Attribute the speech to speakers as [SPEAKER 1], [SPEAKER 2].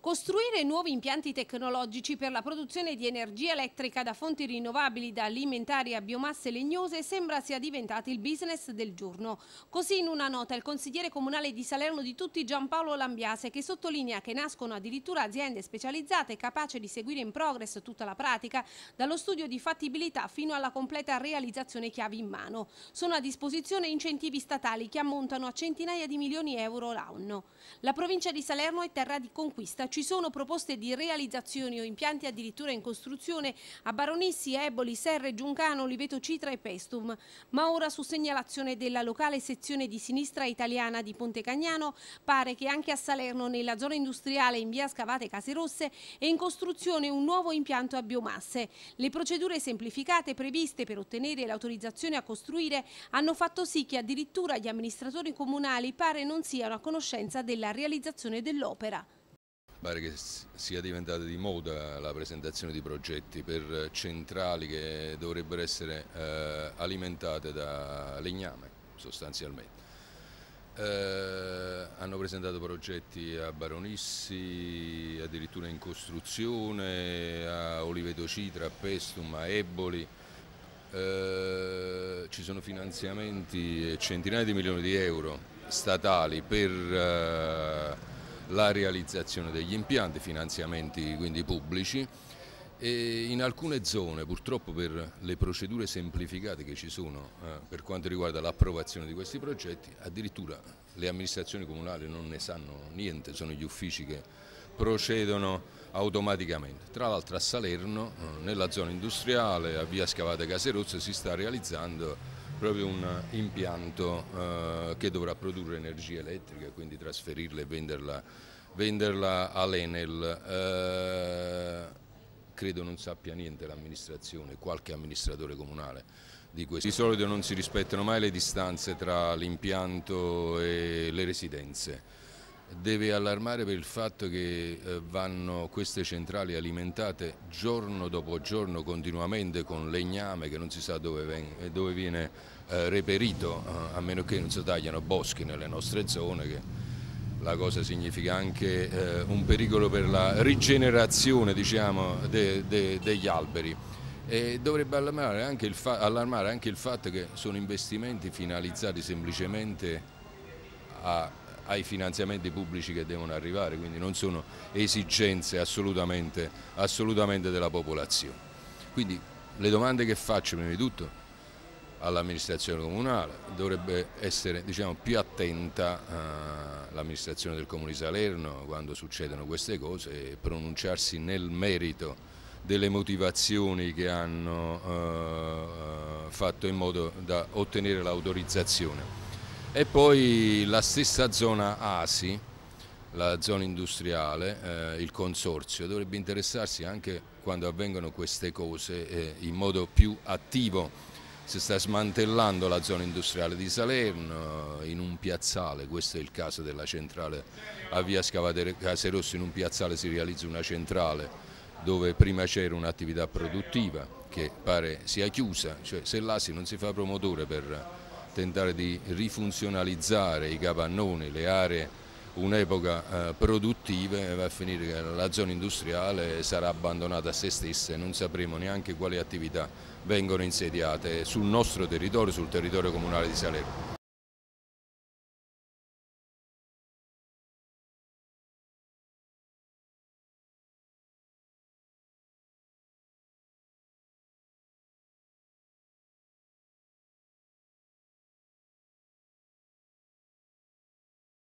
[SPEAKER 1] Costruire nuovi impianti tecnologici per la produzione di energia elettrica da fonti rinnovabili da alimentari a biomasse legnose sembra sia diventato il business del giorno. Così in una nota il consigliere comunale di Salerno di tutti Giampaolo Lambiase che sottolinea che nascono addirittura aziende specializzate capaci di seguire in progress tutta la pratica dallo studio di fattibilità fino alla completa realizzazione chiavi in mano. Sono a disposizione incentivi statali che ammontano a centinaia di milioni di euro l'anno. La provincia di Salerno è terra di conquista ci sono proposte di realizzazioni o impianti addirittura in costruzione a Baronissi, Eboli, Serre, Giuncano, Oliveto Citra e Pestum, ma ora su segnalazione della locale sezione di sinistra italiana di Ponte Cagnano pare che anche a Salerno, nella zona industriale in via Scavate Case Rosse, è in costruzione un nuovo impianto a biomasse. Le procedure semplificate previste per ottenere l'autorizzazione a costruire hanno fatto sì che addirittura gli amministratori comunali pare non siano a conoscenza della realizzazione dell'opera.
[SPEAKER 2] Pare che sia diventata di moda la presentazione di progetti per centrali che dovrebbero essere eh, alimentate da legname sostanzialmente. Eh, hanno presentato progetti a Baronissi, addirittura in costruzione, a Oliveto Citra, a Pestum, a Eboli. Eh, ci sono finanziamenti centinaia di milioni di euro statali per eh, la realizzazione degli impianti, finanziamenti quindi pubblici e in alcune zone purtroppo per le procedure semplificate che ci sono eh, per quanto riguarda l'approvazione di questi progetti addirittura le amministrazioni comunali non ne sanno niente, sono gli uffici che procedono automaticamente. Tra l'altro a Salerno, eh, nella zona industriale, a via Scavata Caserozzo, si sta realizzando proprio un impianto eh, che dovrà produrre energia elettrica, quindi trasferirla e venderla, venderla all'Enel. Eh, credo non sappia niente l'amministrazione, qualche amministratore comunale di questo. Di solito non si rispettano mai le distanze tra l'impianto e le residenze deve allarmare per il fatto che eh, vanno queste centrali alimentate giorno dopo giorno continuamente con legname che non si sa dove, eh, viene eh, reperito, a meno che non si tagliano boschi nelle nostre zone. Che la cosa significa anche un pericolo per la rigenerazione diciamo, degli alberi e dovrebbe allarmare anche, allarmare anche, il fatto che sono investimenti finalizzati semplicemente a ai finanziamenti pubblici che devono arrivare, quindi non sono esigenze assolutamente, assolutamente della popolazione. Quindi le domande che faccio prima di tutto all'amministrazione comunale, dovrebbe essere diciamo, più attenta eh, l'amministrazione del Comune di Salerno quando succedono queste cose e pronunciarsi nel merito delle motivazioni che hanno eh, eh fatto in modo da ottenere l'autorizzazione e poi la stessa zona ASI, la zona industriale, eh, il consorzio, dovrebbe interessarsi anche quando avvengono queste cose eh, in modo più attivo. Si sta smantellando la zona industriale di Salerno eh, in un piazzale, questo è il caso della centrale a via Scavate Caserosso, in un piazzale si realizza una centrale dove prima c'era un'attività produttiva che pare sia chiusa, cioè se l'ASI non si fa promotore per tentare di rifunzionalizzare i capannoni, le aree un'epoca eh, produttiva va a finire che la zona industriale sarà abbandonata a se stessa e non sapremo neanche quali attività vengono insediate sul nostro territorio, sul territorio comunale di Salerno.